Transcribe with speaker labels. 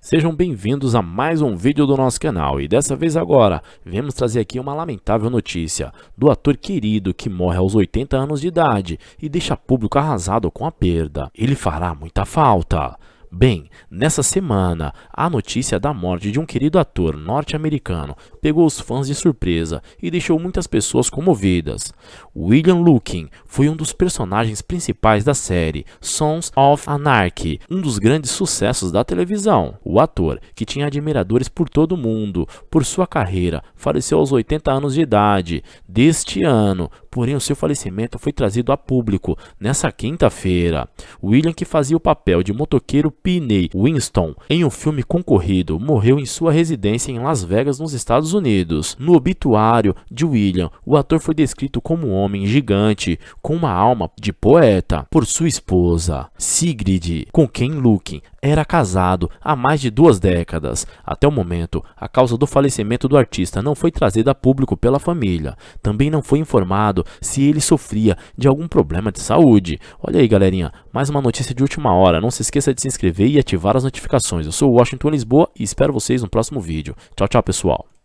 Speaker 1: Sejam bem-vindos a mais um vídeo do nosso canal e dessa vez agora, viemos trazer aqui uma lamentável notícia do ator querido que morre aos 80 anos de idade e deixa público arrasado com a perda. Ele fará muita falta. Bem, nessa semana, a notícia da morte de um querido ator norte-americano pegou os fãs de surpresa e deixou muitas pessoas comovidas. William Lukin foi um dos personagens principais da série Sons of Anarchy, um dos grandes sucessos da televisão. O ator, que tinha admiradores por todo o mundo, por sua carreira, faleceu aos 80 anos de idade deste ano, porém o seu falecimento foi trazido a público nessa quinta-feira. William, que fazia o papel de motoqueiro Piney Winston em um filme concorrido, morreu em sua residência em Las Vegas, nos Estados Unidos. No obituário de William, o ator foi descrito como um homem gigante, com uma alma de poeta, por sua esposa, Sigrid, com quem Luke era casado há mais de duas décadas. Até o momento, a causa do falecimento do artista não foi trazida a público pela família. Também não foi informado se ele sofria de algum problema de saúde. Olha aí, galerinha, mais uma notícia de última hora. Não se esqueça de se inscrever e ativar as notificações. Eu sou o Washington Lisboa e espero vocês no próximo vídeo. Tchau, tchau, pessoal.